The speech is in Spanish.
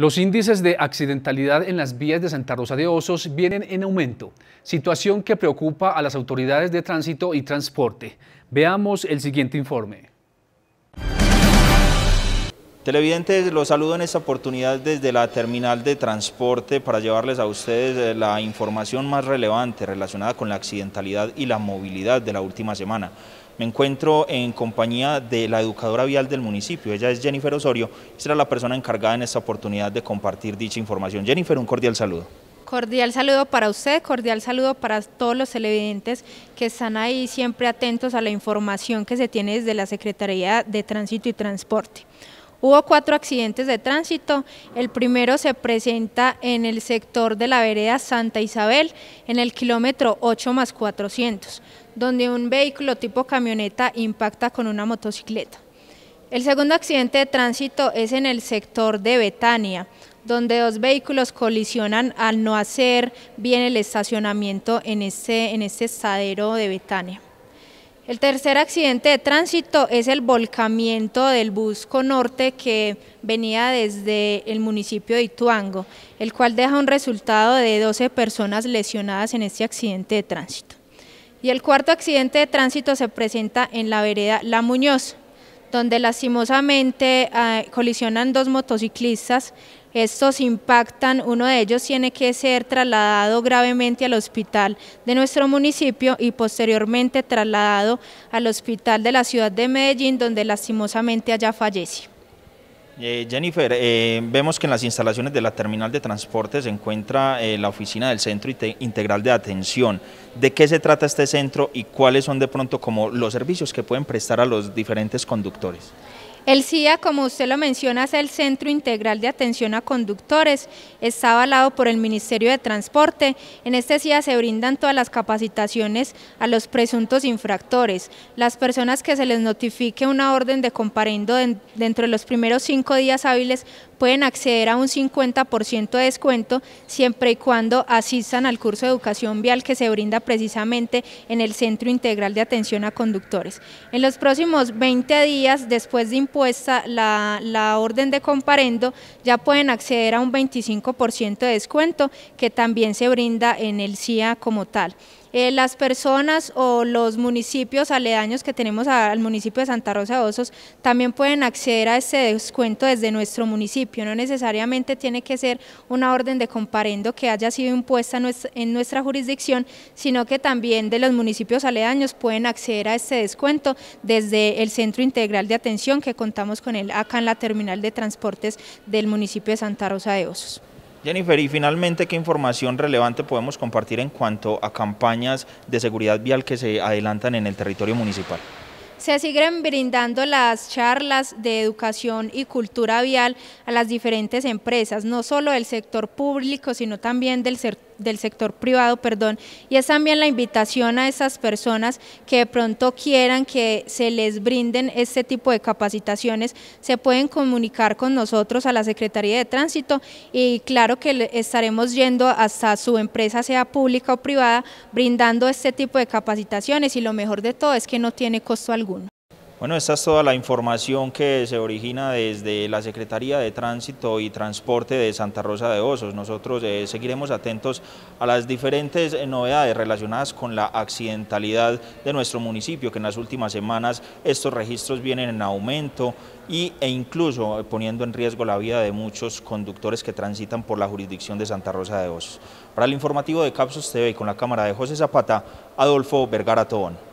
Los índices de accidentalidad en las vías de Santa Rosa de Osos vienen en aumento, situación que preocupa a las autoridades de tránsito y transporte. Veamos el siguiente informe. Televidentes, los saludo en esta oportunidad desde la terminal de transporte para llevarles a ustedes eh, la información más relevante relacionada con la accidentalidad y la movilidad de la última semana. Me encuentro en compañía de la educadora vial del municipio, ella es Jennifer Osorio, será la persona encargada en esta oportunidad de compartir dicha información. Jennifer, un cordial saludo. Cordial saludo para usted, cordial saludo para todos los televidentes que están ahí siempre atentos a la información que se tiene desde la Secretaría de Tránsito y Transporte. Hubo cuatro accidentes de tránsito. El primero se presenta en el sector de la vereda Santa Isabel, en el kilómetro 8 más 400, donde un vehículo tipo camioneta impacta con una motocicleta. El segundo accidente de tránsito es en el sector de Betania, donde dos vehículos colisionan al no hacer bien el estacionamiento en este, en estadero de Betania. El tercer accidente de tránsito es el volcamiento del busco norte que venía desde el municipio de Ituango, el cual deja un resultado de 12 personas lesionadas en este accidente de tránsito. Y el cuarto accidente de tránsito se presenta en la vereda La Muñoz, donde lastimosamente ah, colisionan dos motociclistas. Estos impactan, uno de ellos tiene que ser trasladado gravemente al hospital de nuestro municipio y posteriormente trasladado al hospital de la ciudad de Medellín, donde lastimosamente allá fallece. Eh, Jennifer, eh, vemos que en las instalaciones de la terminal de transporte se encuentra eh, la oficina del Centro Integral de Atención. ¿De qué se trata este centro y cuáles son de pronto como los servicios que pueden prestar a los diferentes conductores? El CIA, como usted lo menciona, es el Centro Integral de Atención a Conductores. Está avalado por el Ministerio de Transporte. En este CIA se brindan todas las capacitaciones a los presuntos infractores. Las personas que se les notifique una orden de comparendo dentro de los primeros cinco días hábiles pueden acceder a un 50% de descuento siempre y cuando asistan al curso de educación vial que se brinda precisamente en el Centro Integral de Atención a Conductores. En los próximos 20 días, después de puesta la, la orden de comparendo, ya pueden acceder a un 25% de descuento que también se brinda en el CIA como tal. Eh, las personas o los municipios aledaños que tenemos al municipio de Santa Rosa de Osos también pueden acceder a este descuento desde nuestro municipio, no necesariamente tiene que ser una orden de comparendo que haya sido impuesta en nuestra jurisdicción, sino que también de los municipios aledaños pueden acceder a este descuento desde el Centro Integral de Atención que contamos con él acá en la terminal de transportes del municipio de Santa Rosa de Osos. Jennifer, y finalmente, ¿qué información relevante podemos compartir en cuanto a campañas de seguridad vial que se adelantan en el territorio municipal? Se siguen brindando las charlas de educación y cultura vial a las diferentes empresas, no solo del sector público, sino también del sector del sector privado, perdón, y es también la invitación a esas personas que de pronto quieran que se les brinden este tipo de capacitaciones, se pueden comunicar con nosotros a la Secretaría de Tránsito y claro que estaremos yendo hasta su empresa, sea pública o privada, brindando este tipo de capacitaciones y lo mejor de todo es que no tiene costo alguno. Bueno, esta es toda la información que se origina desde la Secretaría de Tránsito y Transporte de Santa Rosa de Osos. Nosotros eh, seguiremos atentos a las diferentes eh, novedades relacionadas con la accidentalidad de nuestro municipio, que en las últimas semanas estos registros vienen en aumento y, e incluso eh, poniendo en riesgo la vida de muchos conductores que transitan por la jurisdicción de Santa Rosa de Osos. Para el informativo de Capsos TV con la cámara de José Zapata, Adolfo Vergara Tobón.